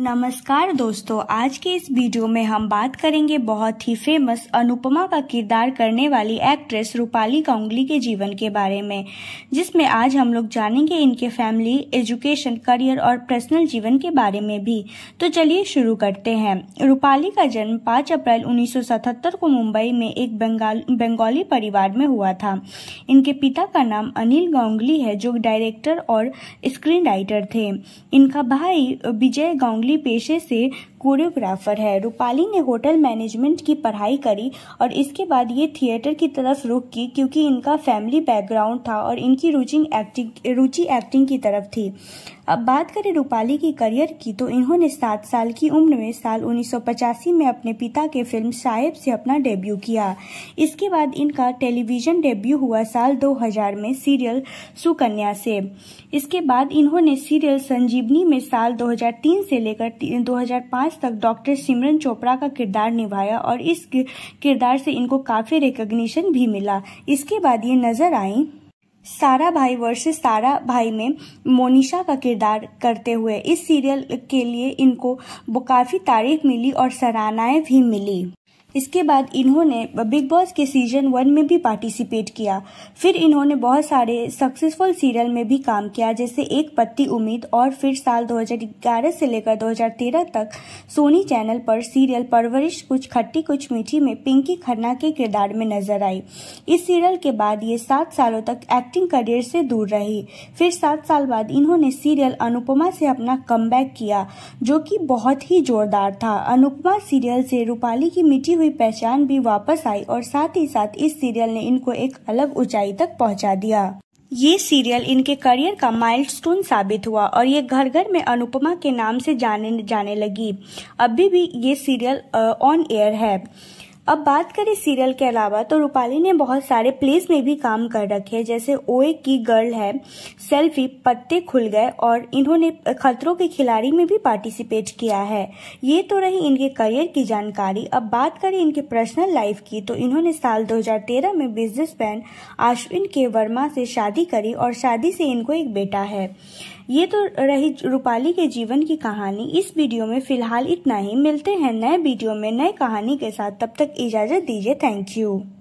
नमस्कार दोस्तों आज के इस वीडियो में हम बात करेंगे बहुत ही फेमस अनुपमा का किरदार करने वाली एक्ट्रेस रूपाली कांगली के जीवन के बारे में जिसमें आज हम लोग जानेंगे इनके फैमिली एजुकेशन करियर और पर्सनल जीवन के बारे में भी तो चलिए शुरू करते हैं रूपाली का जन्म 5 अप्रैल 1977 को मुंबई में एक बंगाल बंगाली परिवार में हुआ था इनके पिता का नाम अनिल गांगली है जो डायरेक्टर और स्क्रीन राइटर थे इनका भाई विजय गांगली पेशे से कोरियोग्राफर है रूपाली ने होटल मैनेजमेंट की पढ़ाई करी और इसके बाद ये थिएटर की तरफ रुख की क्योंकि इनका फैमिली बैकग्राउंड था और इनकी रुचि एक्टिंग रुचि एक्टिंग की तरफ थी अब बात करें रूपाली की करियर की तो इन्होंने सात साल की उम्र में साल उन्नीस में अपने पिता के फिल्म साहेब से अपना डेब्यू किया इसके बाद इनका टेलीविजन डेब्यू हुआ साल 2000 में सीरियल सुकन्या से इसके बाद इन्होंने सीरियल संजीवनी में साल 2003 से लेकर 2005 आज तक डॉक्टर सिमरन चोपड़ा का किरदार निभाया और इस किरदार से इनको काफ़ी रिकग्निशन भी मिला इसके बाद ये नज़र आई सारा भाई वर्सेस सारा भाई में मोनिशा का किरदार करते हुए इस सीरियल के लिए इनको काफ़ी तारीफ मिली और सराहनाएं भी मिली इसके बाद इन्होंने बिग बॉस के सीजन वन में भी पार्टिसिपेट किया फिर इन्होंने बहुत सारे सक्सेसफुल सीरियल में भी काम किया जैसे एक पत्ती उम्मीद और फिर साल 2011 से लेकर 2013 तक सोनी चैनल पर सीरियल परवरिश कुछ खट्टी कुछ मीठी में पिंकी खन्ना के किरदार में नजर आई इस सीरियल के बाद ये सात सालों तक एक्टिंग करियर से दूर रही फिर सात साल बाद इन्होंने सीरियल अनुपमा से अपना कम किया जो कि बहुत ही जोरदार था अनुपमा सीरियल से रूपाली की मिट्टी हुई पहचान भी वापस आई और साथ ही साथ इस सीरियल ने इनको एक अलग ऊंचाई तक पहुंचा दिया ये सीरियल इनके करियर का माइलस्टोन साबित हुआ और ये घर घर में अनुपमा के नाम से जाने जाने लगी अभी भी ये सीरियल ऑन एयर है अब बात करें सीरियल के अलावा तो रूपाली ने बहुत सारे प्लेस में भी काम कर रखे हैं जैसे ओए की गर्ल है सेल्फी पत्ते खुल गए और इन्होंने खतरों के खिलाड़ी में भी पार्टिसिपेट किया है ये तो रही इनके करियर की जानकारी अब बात करें इनके पर्सनल लाइफ की तो इन्होंने साल 2013 में बिजनेस मैन आश्विन के वर्मा से शादी करी और शादी से इनको एक बेटा है ये तो रही रूपाली के जीवन की कहानी इस वीडियो में फिलहाल इतना ही मिलते हैं नए वीडियो में नए कहानी के साथ तब तक इजाज़त दीजिए थैंक यू